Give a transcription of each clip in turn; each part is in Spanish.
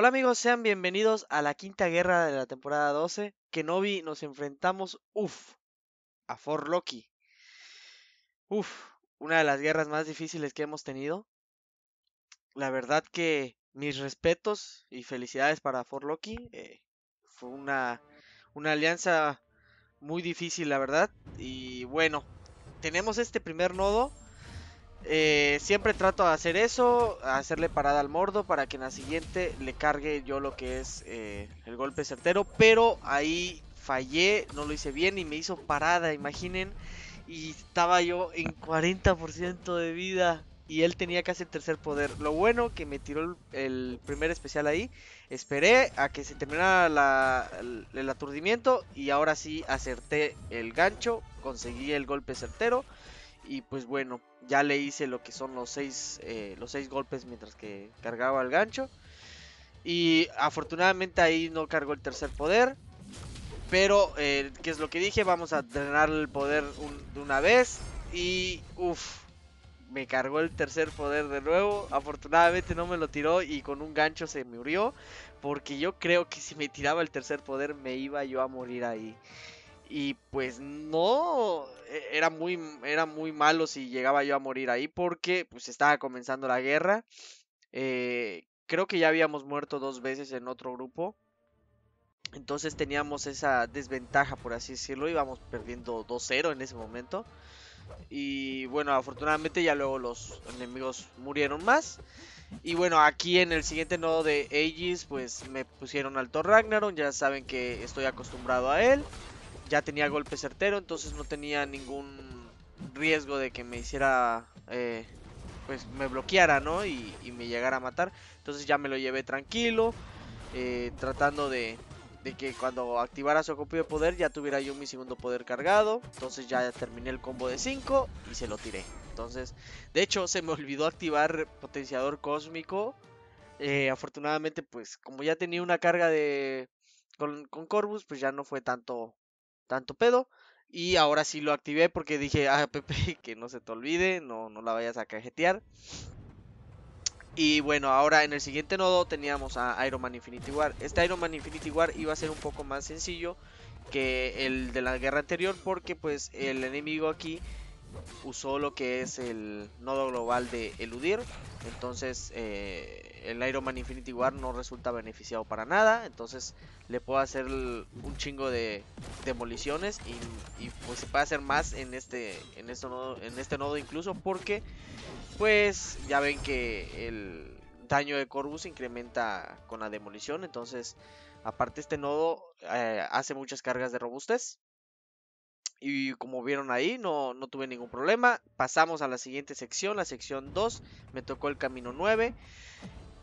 Hola amigos, sean bienvenidos a la quinta guerra de la temporada 12. Kenobi nos enfrentamos, uff, a For Loki. Uff, una de las guerras más difíciles que hemos tenido. La verdad que mis respetos y felicidades para For Loki. Eh, fue una, una alianza muy difícil, la verdad. Y bueno, tenemos este primer nodo eh, siempre trato de hacer eso, hacerle parada al mordo para que en la siguiente le cargue yo lo que es eh, el golpe certero. Pero ahí fallé, no lo hice bien y me hizo parada, imaginen. Y estaba yo en 40% de vida y él tenía casi el tercer poder. Lo bueno que me tiró el, primer especial ahí. Esperé a que se terminara el aturdimiento y ahora sí acerté el gancho, conseguí el golpe certero. Y pues bueno, ya le hice lo que son los seis, eh, los golpes mientras que cargaba el gancho. Y afortunadamente ahí no cargó el tercer poder. Pero, que eh, ¿qué es lo que dije? Vamos a drenar el poder de una vez. Y, uff, me cargó el tercer poder de nuevo. Afortunadamente no me lo tiró y con un gancho se me murió. Porque yo creo que si me tiraba el tercer poder me iba yo a morir ahí y pues no e-, era muy era muy malo si llegaba yo a morir ahí porque pues estaba comenzando la guerra eh, creo que ya habíamos muerto dos veces en otro grupo entonces teníamos esa desventaja por así decirlo íbamos perdiendo 2-0 en ese momento y bueno afortunadamente ya luego los enemigos murieron más y bueno, aquí en el siguiente nodo de Aegis, pues me pusieron Alto Ragnarok, ya saben que estoy acostumbrado a él ya tenía golpe certero, entonces no tenía ningún riesgo de que me hiciera, eh, pues me bloqueara, ¿no? Y, me llegara a matar. Entonces ya me lo llevé tranquilo, eh, tratando de, que cuando activara su copio de poder ya tuviera yo mi segundo poder cargado. Entonces ya terminé el combo de 5 y se lo tiré. Entonces, de hecho, se me olvidó activar potenciador cósmico. Eh, afortunadamente, pues como ya tenía una carga de con, con, Corvus, pues ya no fue tanto tanto pedo. Y ahora sí lo activé porque dije, a ah, Pepe, que no se te olvide, no, no la vayas a cajetear. Y bueno, ahora en el siguiente nodo teníamos a Iron Man Infinity War. Este Iron Man Infinity War iba a ser un poco más sencillo que el de la guerra anterior porque pues el enemigo aquí usó lo que es el nodo global de eludir. Entonces eh, el Iron Man Infinity War no resulta beneficiado para nada. Entonces le puedo hacer un chingo de demoliciones y, pues se puede hacer más en este, en, este nodo, en este nodo incluso porque pues ya ven que el daño de Corvus incrementa con la demolición. Entonces aparte este nodo eh, hace muchas cargas de robustez. Y como vieron ahí, no, tuve ningún problema. Pasamos a la siguiente sección, la sección 2. Me tocó el camino 9.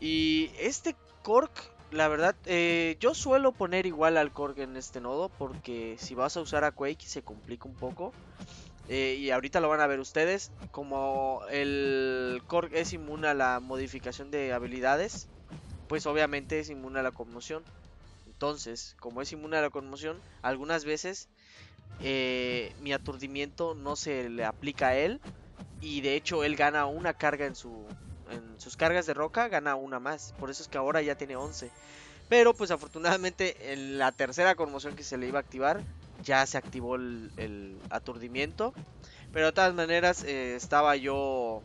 Y este cork, la verdad, eh, yo suelo poner igual al cork en este nodo. Porque si vas a usar a Quake se complica un poco. Eh, y ahorita lo van a ver ustedes. Como el cork es inmune a la modificación de habilidades. Pues obviamente es inmune a la conmoción. Entonces, como es inmune a la conmoción, algunas veces eh, mi aturdimiento no se le aplica a él. Y de hecho él gana una carga en, su, sus cargas de roca, gana una más. Por eso es que ahora ya tiene 11. Pero pues afortunadamente en la tercera conmoción que se le iba a activar ya se activó el, aturdimiento. Pero de todas maneras eh, estaba yo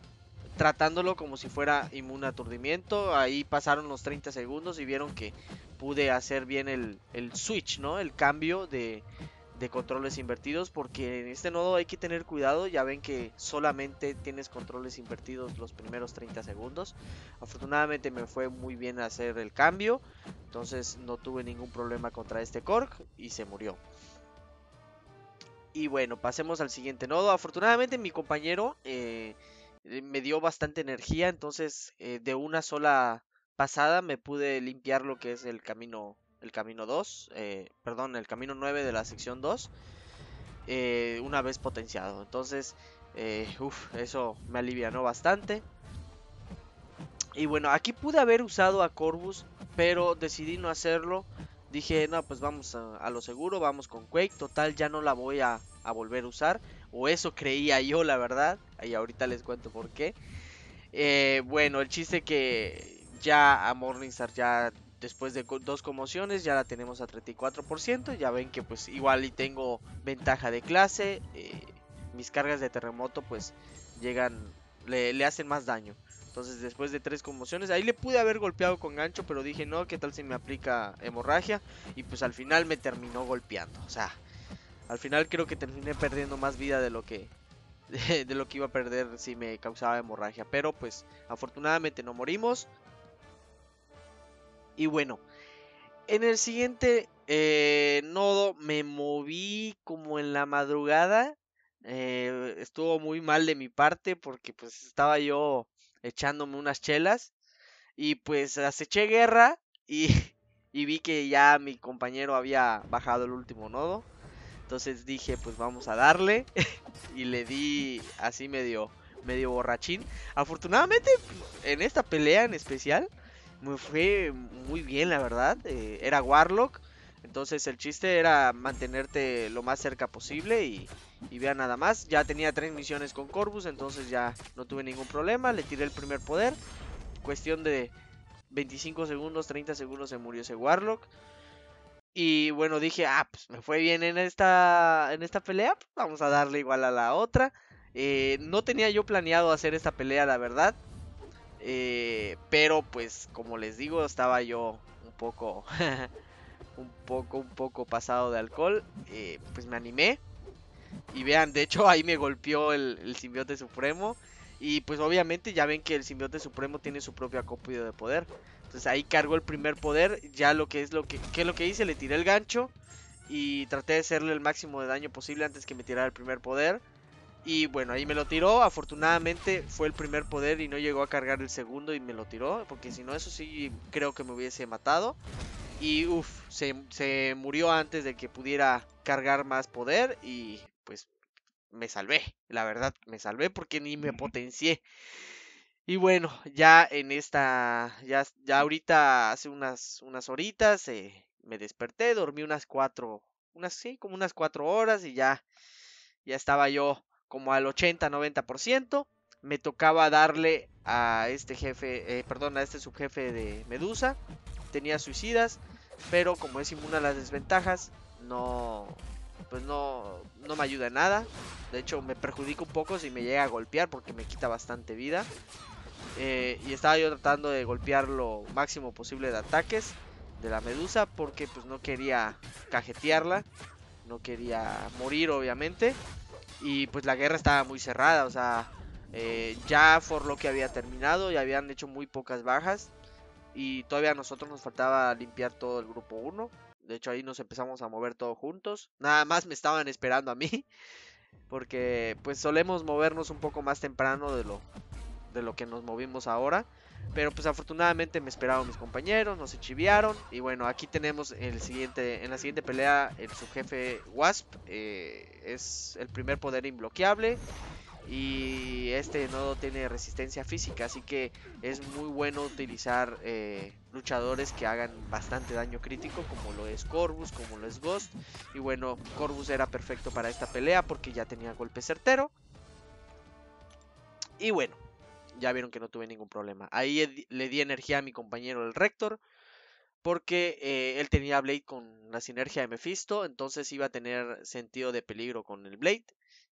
tratándolo como si fuera inmune a aturdimiento. Ahí pasaron los 30 segundos y vieron que pude hacer bien el, el switch, ¿no? El cambio de, de controles invertidos porque en este nodo hay que tener cuidado ya ven que solamente tienes controles invertidos los primeros 30 segundos afortunadamente me fue muy bien hacer el cambio entonces no tuve ningún problema contra este cork y se murió y bueno pasemos al siguiente nodo afortunadamente mi compañero eh, me dio bastante energía entonces eh, de una sola pasada me pude limpiar lo que es el camino el camino 2, eh, perdón, el camino 9 de la sección 2, eh, una vez potenciado. Entonces, eh, eso me alivianó bastante. Y bueno, aquí pude haber usado a Corvus, pero decidí no hacerlo. Dije, no, pues vamos a, lo seguro, vamos con Quake. Total, ya no la voy a, volver a usar. O eso creía yo, la verdad. Y ahorita les cuento por qué. bueno, el chiste que ya a Morningstar ya después de dos conmociones ya la tenemos a 34%. Ya ven que pues igual y tengo ventaja de clase. Eh, mis cargas de terremoto pues llegan, le, hacen más daño. Entonces después de tres conmociones, ahí le pude haber golpeado con gancho, pero dije no, ¿qué tal si me aplica hemorragia? Y pues al final me terminó golpeando. O sea, al final creo que terminé perdiendo más vida de lo que... de lo que iba a perder si me causaba hemorragia. Pero pues afortunadamente no morimos. Y bueno, en el siguiente eh, nodo me moví como en la madrugada. Eh, estuvo muy mal de mi parte porque pues estaba yo echándome unas chelas y pues aceché guerra y, y vi que ya mi compañero había bajado el último nodo. Entonces dije, pues vamos a darle. y le di así medio, medio borrachín. Afortunadamente, en esta pelea en especial, me fue muy bien, la verdad. Eh, era Warlock. Entonces el chiste era mantenerte lo más cerca posible y, y nada más. Ya tenía tres misiones con Corvus, entonces ya no tuve ningún problema. Le tiré el primer poder. Cuestión de 25 segundos, 30 segundos se murió ese Warlock. Y bueno, dije, ah, pues me fue bien en esta, en esta pelea, pues, vamos a darle igual a la otra. Eh, no tenía yo planeado hacer esta pelea, la verdad. Eh, pero pues como les digo, estaba yo un poco, un poco, un poco pasado de alcohol. Eh, pues me animé. Y vean, de hecho ahí me golpeó el, el simbiote supremo. Y pues obviamente ya ven que el simbiote supremo tiene su propio acopio de poder. Entonces ahí cargo el primer poder. Ya lo que es lo que, es lo que hice? Le tiré el gancho. Y traté de hacerle el máximo de daño posible antes que me tirara el primer poder. Y bueno, ahí me lo tiró. Afortunadamente fue el primer poder y no llegó a cargar el segundo y me lo tiró. Porque si no, eso sí creo que me hubiese matado. Y uff, se, murió antes de que pudiera cargar más poder. Y pues me salvé. La verdad, me salvé porque ni me potencié. Y bueno, ya en esta. Ya, ya ahorita, hace unas, unas horitas, eh, me desperté, dormí unas cuatro. Unas, sí, como unas cuatro horas y ya. Ya estaba yo como al 80-90%. Me tocaba darle a este jefe, eh, perdón, a este subjefe de Medusa. Tenía suicidas, pero como es inmune a las desventajas, no, pues no, me ayuda en nada. De hecho, me perjudica un poco si me llega a golpear porque me quita bastante vida. Eh, y estaba yo tratando de golpear lo máximo posible de ataques de la medusa porque pues no quería cajetearla, no quería morir obviamente y pues la guerra estaba muy cerrada, o sea, eh, ya que había terminado, y habían hecho muy pocas bajas y todavía a nosotros nos faltaba limpiar todo el grupo 1. De hecho ahí nos empezamos a mover todos juntos. Nada más me estaban esperando a mí porque pues solemos movernos un poco más temprano de lo de lo que nos movimos ahora. Pero pues afortunadamente me esperaron mis compañeros, nos chiviaron. Y bueno, aquí tenemos el siguiente, en la siguiente pelea el subjefe Wasp. Eh, es el primer poder imbloqueable. Y este no tiene resistencia física, así que es muy bueno utilizar eh, luchadores que hagan bastante daño crítico, como lo es Corvus, como lo es Ghost. Y bueno, Corvus era perfecto para esta pelea porque ya tenía golpe certero. Y bueno, ya vieron que no tuve ningún problema. Ahí le di energía a mi compañero el Rector. Porque eh, él tenía Blade con la sinergia de Mephisto. Entonces iba a tener sentido de peligro con el Blade.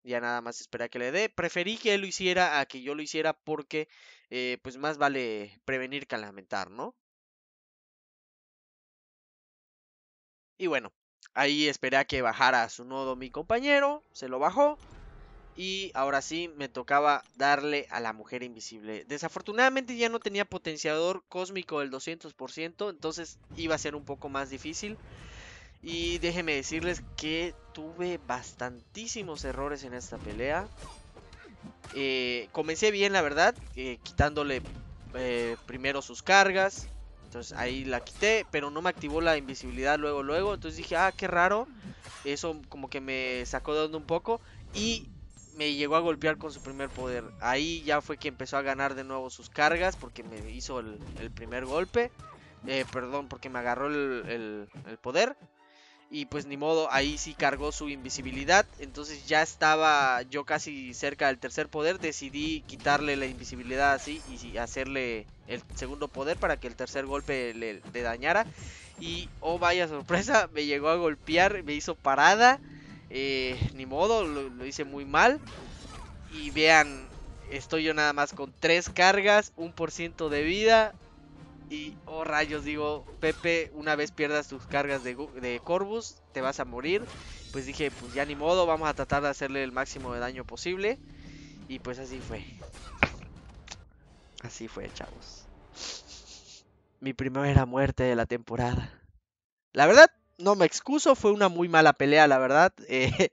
Ya nada más a que le dé. Preferí que él lo hiciera a que yo lo hiciera. Porque eh, pues más vale prevenir que lamentar, ¿no? Y bueno, ahí esperé a que bajara a su nodo mi compañero. Se lo bajó. Y ahora sí, me tocaba darle a la mujer invisible. Desafortunadamente ya no tenía potenciador cósmico del 200%, entonces iba a ser un poco más difícil. Y déjenme decirles que tuve bastantísimos errores en esta pelea. Eh, comencé bien, la verdad, eh, quitándole eh, primero sus cargas. Entonces ahí la quité, pero no me activó la invisibilidad luego, luego. Entonces dije, ah, qué raro. Eso como que me sacó de onda un poco. Y me llegó a golpear con su primer poder. Ahí ya fue que empezó a ganar de nuevo sus cargas porque me hizo el, primer golpe. Eh, perdón, porque me agarró el, poder. Y pues ni modo, ahí sí cargó su invisibilidad. Entonces ya estaba yo casi cerca del tercer poder. Decidí quitarle la invisibilidad así y hacerle el segundo poder para que el tercer golpe le, le dañara. Y oh vaya sorpresa, me llegó a golpear, me hizo parada. Eh, ni modo, lo, hice muy mal. Y vean, estoy yo nada más con tres cargas, un de vida. Y, oh rayos, digo, Pepe, una vez pierdas tus cargas de, de Corvus, te vas a morir. Pues dije, pues ya ni modo, vamos a tratar de hacerle el máximo de daño posible. Y pues así fue. Así fue, chavos. Mi primera muerte de la temporada. La verdad, no me excuso, fue una muy mala pelea, la verdad. Eh,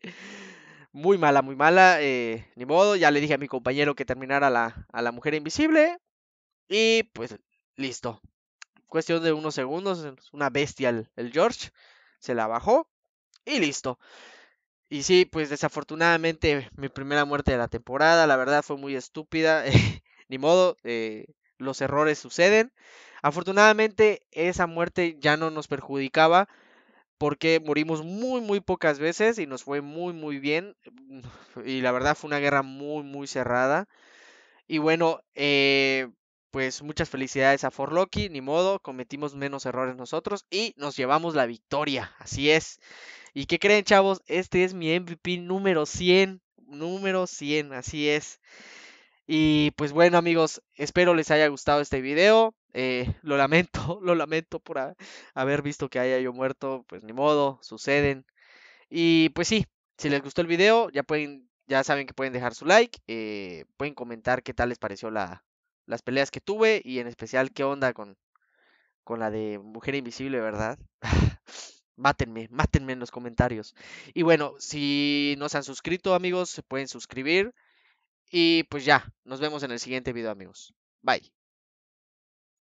muy mala, muy mala. Eh, ni modo, ya le dije a mi compañero que terminara la, a la mujer invisible. Y pues listo. Cuestión de unos segundos, eh, pues, una bestia el, George. Se la bajó y listo. Y sí, pues desafortunadamente mi primera muerte de la temporada, la verdad fue muy estúpida. ni modo, los errores suceden. Afortunadamente esa muerte ya no nos perjudicaba porque morimos muy, muy pocas veces y nos fue muy, muy bien. Y la verdad fue una guerra muy, muy cerrada. Y bueno, eh, pues muchas felicidades a Forloki, ni modo, cometimos menos errores nosotros y nos llevamos la victoria, así es. ¿Y qué creen chavos? Este es mi MVP número 100, número 100, así es. Y pues bueno amigos, espero les haya gustado este video. Eh, lo lamento, lo lamento por haber visto que haya yo muerto. Pues ni modo, suceden. Y pues sí, si les gustó el video, ya pueden, ya saben que pueden dejar su like. Eh, pueden comentar qué tal les pareció la, las peleas que tuve. Y en especial qué onda con, con la de Mujer Invisible, ¿verdad? mátenme, mátenme en los comentarios. Y bueno, si no se han suscrito, amigos, se pueden suscribir. Y pues ya, nos vemos en el siguiente video, amigos. Bye.